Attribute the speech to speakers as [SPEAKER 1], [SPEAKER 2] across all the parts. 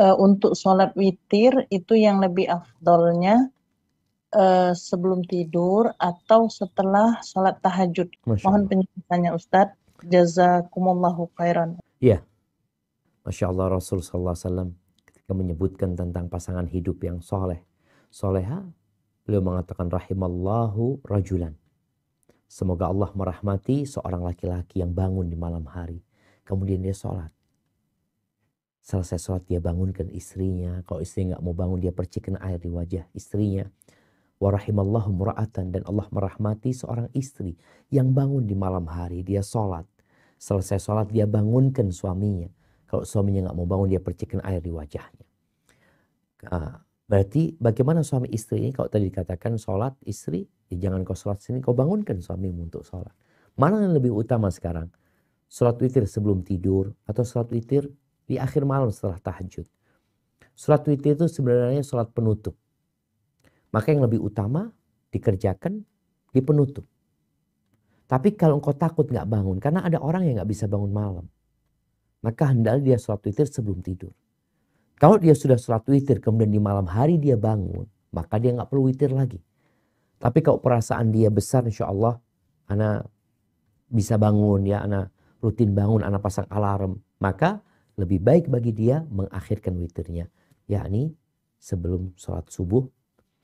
[SPEAKER 1] uh, untuk sholat witir itu yang lebih afdolnya uh, sebelum tidur atau setelah sholat tahajud. Masya Mohon penjelasannya Ustadz. Jazakumullahu khairan.
[SPEAKER 2] Iya. Masya Allah Rasulullah SAW ketika menyebutkan tentang pasangan hidup yang soleh. Soleha beliau mengatakan rahimallahu rajulan. Semoga Allah merahmati seorang laki-laki yang bangun di malam hari. Kemudian dia sholat Selesai sholat dia bangunkan istrinya. Kalau istri nggak mau bangun dia percikan air di wajah istrinya. Warahimallahu mura'atan dan Allah merahmati seorang istri yang bangun di malam hari dia sholat. Selesai sholat dia bangunkan suaminya. Kalau suaminya nggak mau bangun dia percikan air di wajahnya. Ah, berarti bagaimana suami istri ini kalau tadi dikatakan sholat istri, ya jangan kau sholat sini, kau bangunkan suamimu untuk sholat. Mana yang lebih utama sekarang? Sholat witir sebelum tidur atau sholat witir di akhir malam setelah tahajud. Sholat witir itu sebenarnya sholat penutup. Maka yang lebih utama dikerjakan di penutup. Tapi kalau engkau takut nggak bangun, karena ada orang yang nggak bisa bangun malam, maka hendaklah dia sholat witir sebelum tidur. Kalau dia sudah sholat witir, kemudian di malam hari dia bangun, maka dia nggak perlu witir lagi. Tapi kalau perasaan dia besar, insya Allah, anak bisa bangun ya, anak rutin bangun, anak pasang alarm, maka lebih baik bagi dia mengakhirkan witirnya, yakni sebelum sholat subuh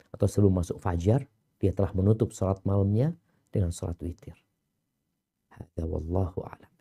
[SPEAKER 2] atau sebelum masuk fajar, dia telah menutup sholat malamnya dengan sholat witir. Hada wallahu a'lam